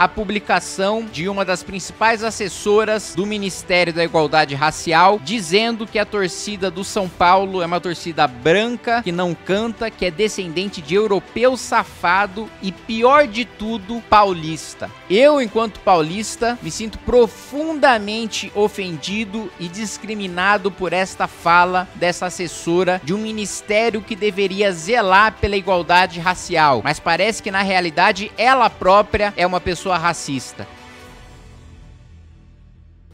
a publicação de uma das principais assessoras do Ministério da Igualdade Racial, dizendo que a torcida do São Paulo é uma torcida branca, que não canta, que é descendente de europeu safado e, pior de tudo, paulista. Eu, enquanto paulista, me sinto profundamente ofendido e discriminado por esta fala dessa assessora de um ministério que deveria zelar pela igualdade racial, mas parece que na realidade ela própria é uma pessoa pessoa racista.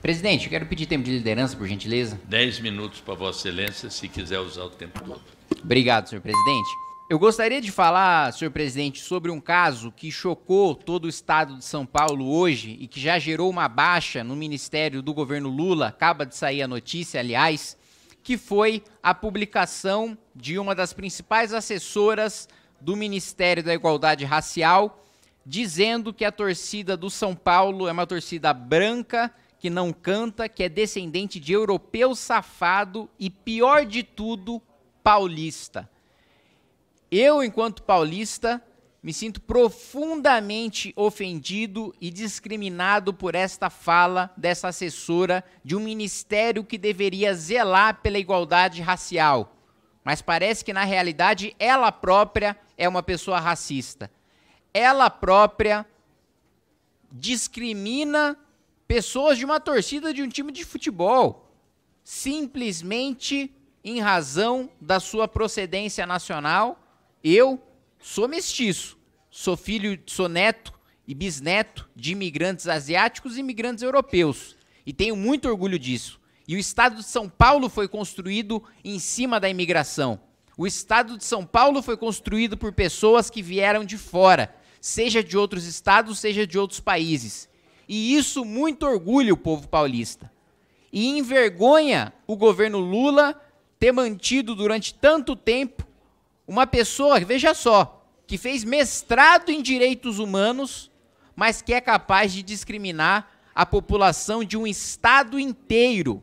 Presidente, eu quero pedir tempo de liderança, por gentileza. Dez minutos para Vossa Excelência, se quiser usar o tempo todo. Obrigado, senhor presidente. Eu gostaria de falar, senhor presidente, sobre um caso que chocou todo o estado de São Paulo hoje e que já gerou uma baixa no ministério do governo Lula. Acaba de sair a notícia, aliás, que foi a publicação de uma das principais assessoras do Ministério da Igualdade Racial dizendo que a torcida do São Paulo é uma torcida branca, que não canta, que é descendente de europeu safado e, pior de tudo, paulista. Eu, enquanto paulista, me sinto profundamente ofendido e discriminado por esta fala dessa assessora de um ministério que deveria zelar pela igualdade racial. Mas parece que, na realidade, ela própria é uma pessoa racista ela própria discrimina pessoas de uma torcida de um time de futebol, simplesmente em razão da sua procedência nacional. Eu sou mestiço, sou filho, sou neto e bisneto de imigrantes asiáticos e imigrantes europeus, e tenho muito orgulho disso. E o estado de São Paulo foi construído em cima da imigração. O estado de São Paulo foi construído por pessoas que vieram de fora, seja de outros estados, seja de outros países. E isso muito orgulha o povo paulista. E envergonha o governo Lula ter mantido durante tanto tempo uma pessoa, veja só, que fez mestrado em direitos humanos, mas que é capaz de discriminar a população de um estado inteiro,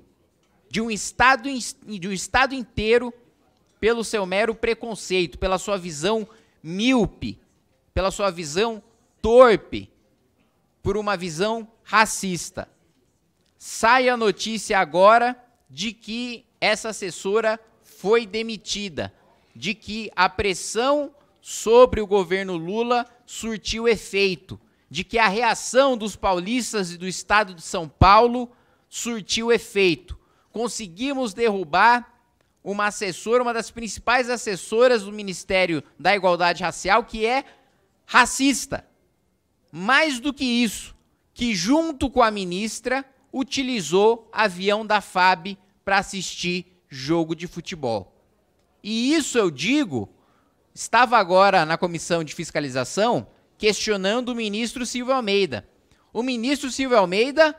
de um estado, de um estado inteiro, pelo seu mero preconceito, pela sua visão míope pela sua visão torpe, por uma visão racista. Sai a notícia agora de que essa assessora foi demitida, de que a pressão sobre o governo Lula surtiu efeito, de que a reação dos paulistas e do estado de São Paulo surtiu efeito. Conseguimos derrubar uma assessora, uma das principais assessoras do Ministério da Igualdade Racial, que é racista. Mais do que isso, que junto com a ministra utilizou avião da FAB para assistir jogo de futebol. E isso eu digo, estava agora na comissão de fiscalização questionando o ministro Silvio Almeida. O ministro Silvio Almeida,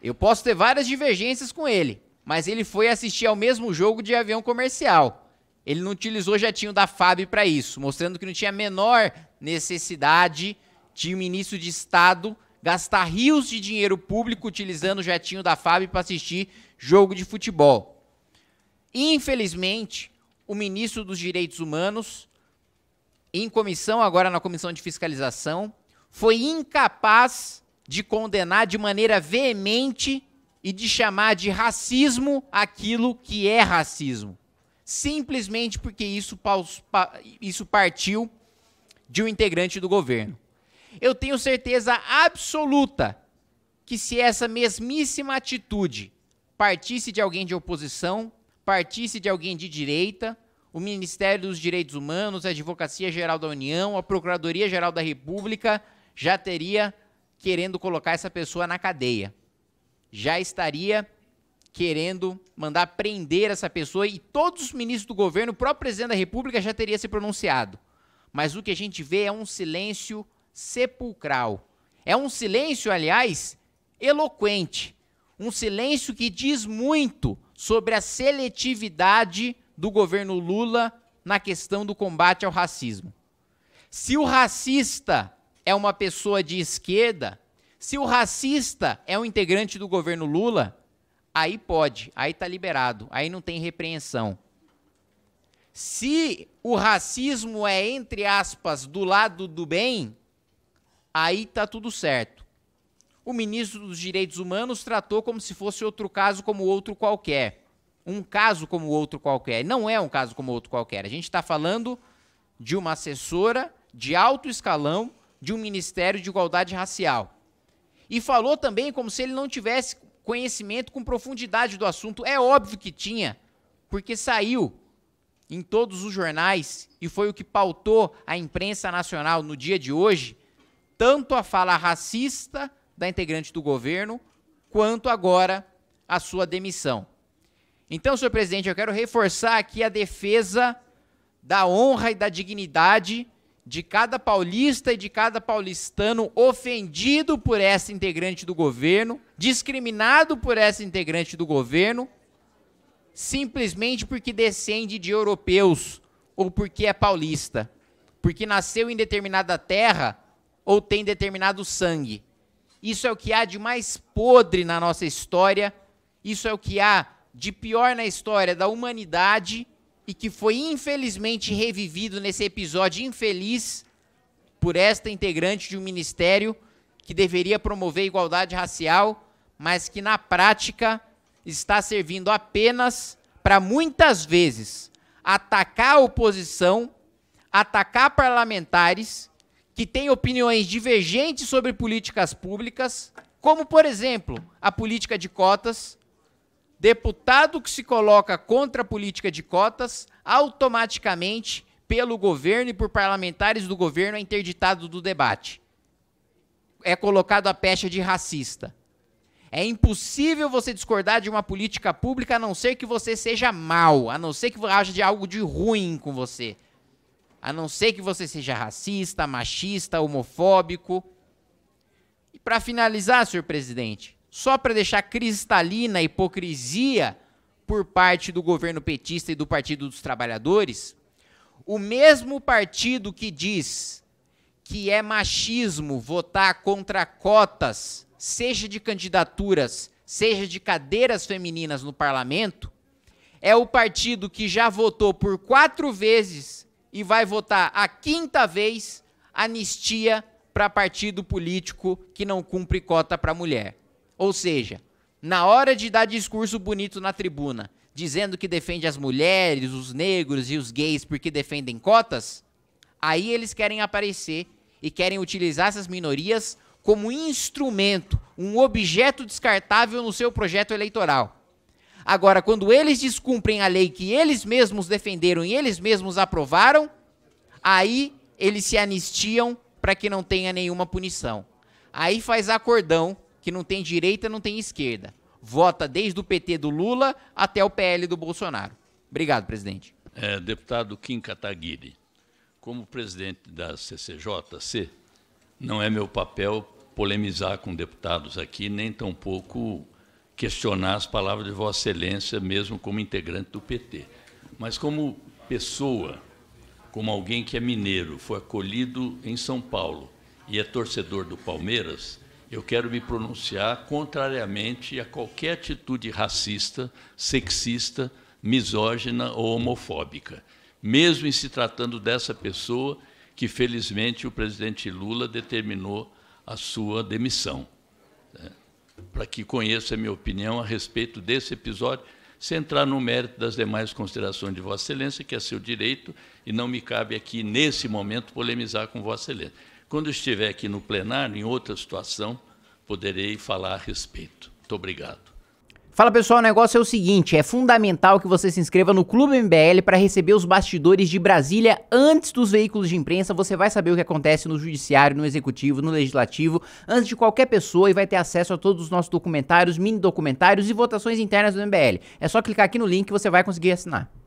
eu posso ter várias divergências com ele, mas ele foi assistir ao mesmo jogo de avião comercial. Ele não utilizou o jetinho da FAB para isso, mostrando que não tinha a menor necessidade de um ministro de Estado gastar rios de dinheiro público utilizando o jetinho da FAB para assistir jogo de futebol. Infelizmente, o ministro dos Direitos Humanos, em comissão, agora na comissão de fiscalização, foi incapaz de condenar de maneira veemente e de chamar de racismo aquilo que é racismo simplesmente porque isso, isso partiu de um integrante do governo. Eu tenho certeza absoluta que se essa mesmíssima atitude partisse de alguém de oposição, partisse de alguém de direita, o Ministério dos Direitos Humanos, a Advocacia Geral da União, a Procuradoria Geral da República já teria querendo colocar essa pessoa na cadeia. Já estaria querendo mandar prender essa pessoa e todos os ministros do governo, o próprio presidente da República já teria se pronunciado. Mas o que a gente vê é um silêncio sepulcral. É um silêncio, aliás, eloquente. Um silêncio que diz muito sobre a seletividade do governo Lula na questão do combate ao racismo. Se o racista é uma pessoa de esquerda, se o racista é um integrante do governo Lula, aí pode, aí tá liberado, aí não tem repreensão. Se o racismo é, entre aspas, do lado do bem, aí tá tudo certo. O ministro dos Direitos Humanos tratou como se fosse outro caso como outro qualquer. Um caso como outro qualquer. Não é um caso como outro qualquer. A gente está falando de uma assessora de alto escalão de um Ministério de Igualdade Racial. E falou também como se ele não tivesse conhecimento com profundidade do assunto. É óbvio que tinha, porque saiu em todos os jornais e foi o que pautou a imprensa nacional no dia de hoje, tanto a fala racista da integrante do governo, quanto agora a sua demissão. Então, senhor presidente, eu quero reforçar aqui a defesa da honra e da dignidade de cada paulista e de cada paulistano ofendido por essa integrante do governo, discriminado por essa integrante do governo, simplesmente porque descende de europeus ou porque é paulista, porque nasceu em determinada terra ou tem determinado sangue. Isso é o que há de mais podre na nossa história, isso é o que há de pior na história da humanidade e que foi infelizmente revivido nesse episódio infeliz por esta integrante de um ministério que deveria promover igualdade racial, mas que na prática está servindo apenas para muitas vezes atacar a oposição, atacar parlamentares que têm opiniões divergentes sobre políticas públicas, como por exemplo, a política de cotas Deputado que se coloca contra a política de cotas, automaticamente, pelo governo e por parlamentares do governo, é interditado do debate. É colocado a pecha de racista. É impossível você discordar de uma política pública a não ser que você seja mal, a não ser que haja de algo de ruim com você. A não ser que você seja racista, machista, homofóbico. E para finalizar, senhor presidente, só para deixar cristalina a hipocrisia por parte do governo petista e do Partido dos Trabalhadores, o mesmo partido que diz que é machismo votar contra cotas, seja de candidaturas, seja de cadeiras femininas no parlamento, é o partido que já votou por quatro vezes e vai votar a quinta vez anistia para partido político que não cumpre cota para mulher. Ou seja, na hora de dar discurso bonito na tribuna, dizendo que defende as mulheres, os negros e os gays porque defendem cotas, aí eles querem aparecer e querem utilizar essas minorias como instrumento, um objeto descartável no seu projeto eleitoral. Agora, quando eles descumprem a lei que eles mesmos defenderam e eles mesmos aprovaram, aí eles se anistiam para que não tenha nenhuma punição. Aí faz acordão que não tem direita, não tem esquerda. Vota desde o PT do Lula até o PL do Bolsonaro. Obrigado, presidente. É, deputado Kim Kataguiri, como presidente da CCJC, não é meu papel polemizar com deputados aqui, nem tampouco questionar as palavras de Vossa Excelência, mesmo como integrante do PT. Mas como pessoa, como alguém que é mineiro, foi acolhido em São Paulo e é torcedor do Palmeiras, eu quero me pronunciar contrariamente a qualquer atitude racista, sexista, misógina ou homofóbica, mesmo em se tratando dessa pessoa que, felizmente, o presidente Lula determinou a sua demissão. Né? Para que conheça a minha opinião a respeito desse episódio, sem entrar no mérito das demais considerações de Vossa Excelência, que é seu direito, e não me cabe aqui, nesse momento, polemizar com Vossa Excelência. Quando estiver aqui no plenário, em outra situação, poderei falar a respeito. Muito obrigado. Fala pessoal, o negócio é o seguinte: é fundamental que você se inscreva no Clube MBL para receber os bastidores de Brasília antes dos veículos de imprensa. Você vai saber o que acontece no Judiciário, no Executivo, no Legislativo, antes de qualquer pessoa e vai ter acesso a todos os nossos documentários, mini documentários e votações internas do MBL. É só clicar aqui no link que você vai conseguir assinar.